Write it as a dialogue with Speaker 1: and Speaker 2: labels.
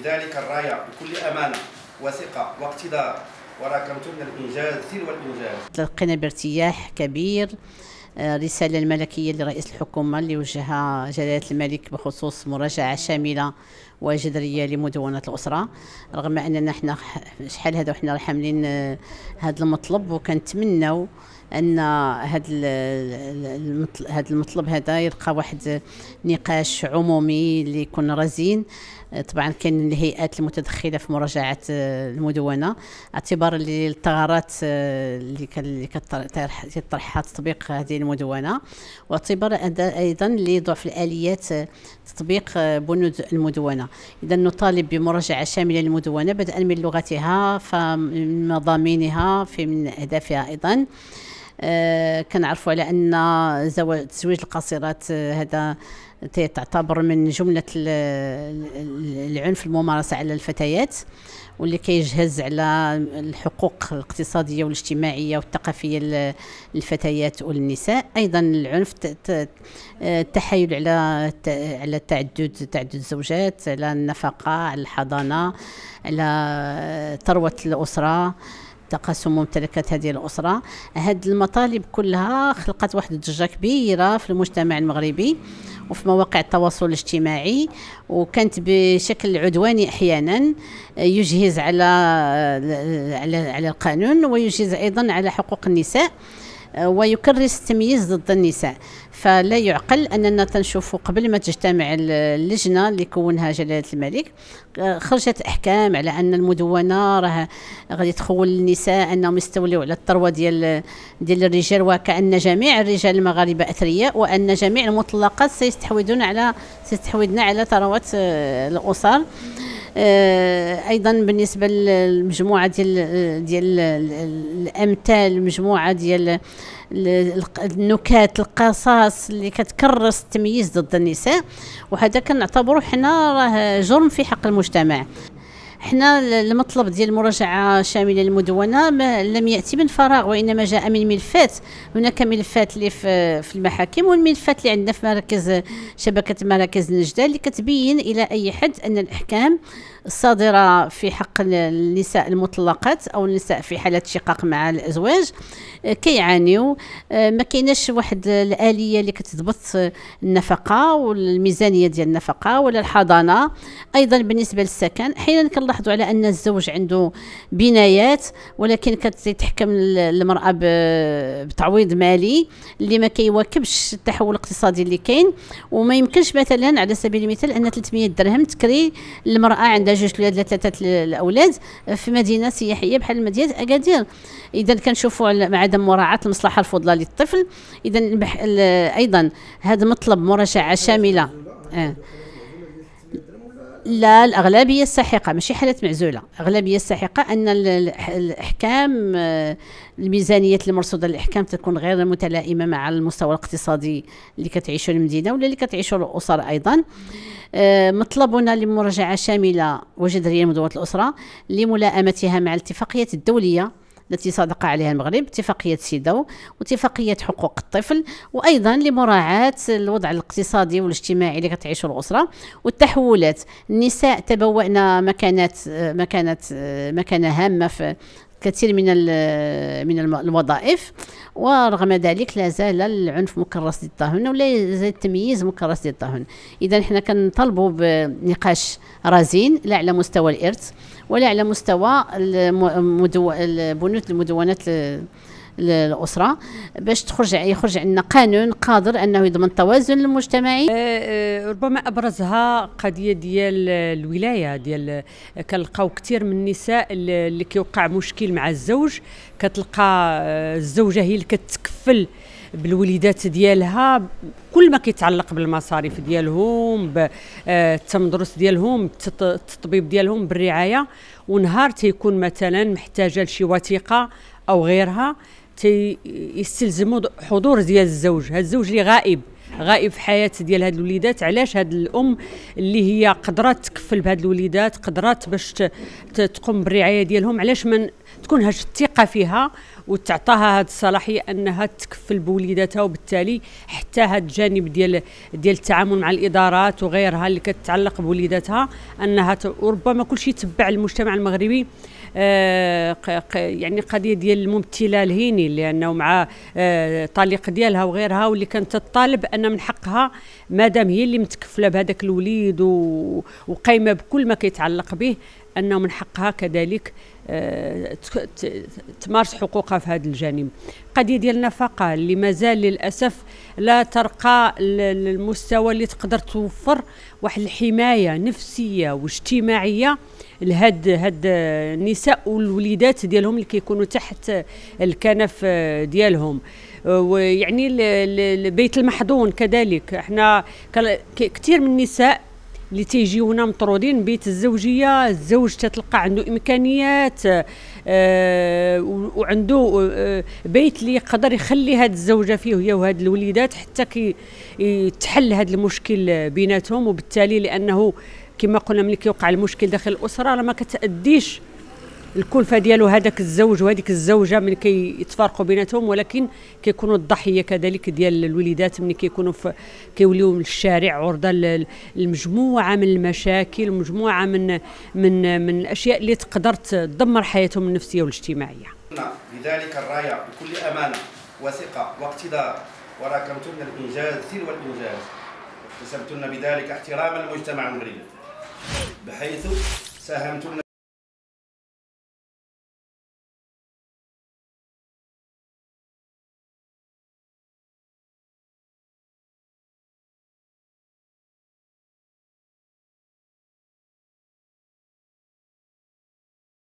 Speaker 1: بذلك الراية بكل أمانة وثقة واقتدار وراكمتم الإنجاز سلو الإنجاز تلقينا بارتياح كبير آه، رسالة الملكية لرئيس الحكومة اللي وجهها جلالة الملك بخصوص مراجعة شاملة وجذرية لمدونة الأسرة رغم أننا احنا شحال هذا وحنا حاملين آه، هذا المطلب وكنتمناو ان هذا هذا المطلب هذا يلقى واحد نقاش عمومي اللي يكون رزين طبعا كاين الهيئات المتدخله في مراجعه المدونه اعتبار الثغرات اللي كتطرحها تطبيق هذه المدونه واعتبار ايضا لضعف الاليات تطبيق بنود المدونه اذا نطالب بمراجعه شامله للمدونه بدءا من لغتها فمن مضامينها في من اهدافها ايضا آه، كنعرفوا على ان زواج تزويج القاصرات آه، هذا تعتبر من جملة العنف الممارسة على الفتيات واللي كيجهز على الحقوق الاقتصادية والاجتماعية والثقافية للفتيات والنساء أيضا العنف التحايل آه، على على تعدد تعدد الزوجات على النفقة على الحضانة على ثروة الأسرة تقاسم ممتلكات هذه الأسرة هذه المطالب كلها خلقت واحد الضجة كبيرة في المجتمع المغربي وفي مواقع التواصل الاجتماعي وكانت بشكل عدواني احيانا يجهز على على على القانون ويجهز ايضا على حقوق النساء ويكرس التمييز ضد النساء فلا يعقل اننا تنشوفوا قبل ما تجتمع اللجنه اللي كونها جلاله الملك آه، خرجت احكام على ان المدونه راه غادي تخول النساء انهم يستولوا على الثروه ديال ديال الرجال وكان جميع الرجال المغاربه اثرياء وان جميع المطلقات سيستحوذون على سيستحوذن على ثروات آه، الاسر آه، ايضا بالنسبه للمجموعه ديال ديال الامثال مجموعه ديال النكات القصص اللي كتكرس التمييز ضد النساء وهذا كنعتبره حنا راه جرم في حق المجتمع حنا المطلب ديال المراجعه شامله للمدونه لم ياتي من فراغ وانما جاء من ملفات هناك ملفات اللي في, في المحاكم والملفات اللي عندنا في مراكز شبكه مراكز نجده اللي كتبين الى اي حد ان الاحكام الصادرة في حق النساء المطلقات أو النساء في حالة شقاق مع الأزواج آه، كيعانيو آه، ما كايناش واحد الآلية اللي كتضبط النفقة والميزانية ديال النفقة ولا الحضانة أيضا بالنسبة للسكن أحيانا كنلاحظوا على أن الزوج عنده بنايات ولكن كتتحكم المرأة بتعويض مالي اللي ما كيواكبش التحول الاقتصادي اللي كاين وما يمكنش مثلا على سبيل المثال أن 300 درهم تكري المرأة عندها جوج ولا ثلاثه الاولاد في مدينه سياحيه بحال مدينه اكادير اذا كنشوفوا مع عدم مراعاه المصلحه الفضلى للطفل اذا ايضا هذا مطلب مراجعه شامله آه. لا الأغلبية الساحقة ماشي حالة معزولة أغلبية الساحقة أن الأحكام آه، الميزانية المرصودة للأحكام تكون غير متلائمة مع المستوى الاقتصادي اللي كتعيشه المدينة ولا اللي كتعيشه الأسر أيضا آه، مطلبنا لمراجعة شاملة وجدرية مدوات الأسرة لملائمتها مع الاتفاقيات الدولية التي صادق عليها المغرب اتفاقية سيداو واتفاقية حقوق الطفل وأيضا لمراعاة الوضع الاقتصادي والاجتماعي اللي كتعيشه الأسرة والتحولات النساء تبوأن مكانات مكانات مكانة هامة في كثير من من الوظائف ورغم ذلك لا زال العنف مكرس ضد الطاهن ولا زال التمييز مكرس ضد الطاهن اذا حنا كنطالبوا بنقاش رزين لا على مستوى الارث ولا على مستوى المدو... البنود المدونات الاسره باش تخرج يخرج عندنا قانون قادر انه يضمن التوازن المجتمعي أه، أه، ربما ابرزها
Speaker 2: قضيه ديال الولايه ديال كنلقاو كثير من النساء اللي كيوقع مشكل مع الزوج كتلقى أه، الزوجه هي اللي كتكفل بالوليدات ديالها كل ما كيتعلق بالمصاريف ديالهم بالتمدرس ديالهم التطبيب ديالهم بالرعايه ونهار تيكون مثلا محتاجه لشي وثيقه او غيرها تيستلزموا حضور ديال الزوج هذا الزوج اللي غائب غائب في حياه ديال هاد الوليدات علاش هاد الام اللي هي قدرات تكفل بهاد الوليدات قدرات باش تقوم بالرعايه ديالهم علاش ما تكون هاد الثقه فيها وتعطاها هاد الصلاحيه انها تكفل بوليداتها وبالتالي حتى هاد الجانب ديال ديال التعامل مع الادارات وغيرها اللي كتتعلق بوليداتها انها وربما كل شيء تبع المجتمع المغربي آه، يعني قضيه ديال الممثله الهيني لانه مع آه، طليق ديالها وغيرها واللي كانت تطالب ان من حقها مادام هي اللي متكفله بهذاك الوليد وقايمه بكل ما كيتعلق به انه من حقها كذلك آه، تمارس حقوقها في هذا الجانب القضيه ديال النفقه اللي مازال للاسف لا ترقى للمستوى اللي تقدر توفر واحد الحمايه نفسيه واجتماعيه لهاد هاد النساء والوليدات ديالهم اللي كيكونوا تحت الكنف ديالهم آه، ويعني البيت المحضون كذلك احنا كثير من النساء اللي تيجيونا مطرودين بيت الزوجيه الزوج تتلقى عنده امكانيات آه وعنده آه بيت اللي يقدر يخلي هذه الزوجه فيه هي وهاد الوليدات حتى كي يتحل هذا المشكل بيناتهم وبالتالي لانه كما قلنا ملي كيوقع المشكل داخل الاسره راه ما كتاديش الكلفه ديالو هذاك الزوج وهذيك الزوجه من كي يتفارقوا بيناتهم ولكن كيكونوا الضحيه كذلك ديال الوليدات من كيكونوا في كيوليو من الشارع عرضه لمجموعه من المشاكل مجموعه من من من الاشياء اللي تقدر تدمر حياتهم النفسيه والاجتماعيه
Speaker 1: لذلك نعم، الرايه بكل امانه وثقه واقتدار وراكمتن الانجاز سير الانجاز اكتسبتن بذلك احترام المجتمع المغربي بحيث ساهمتن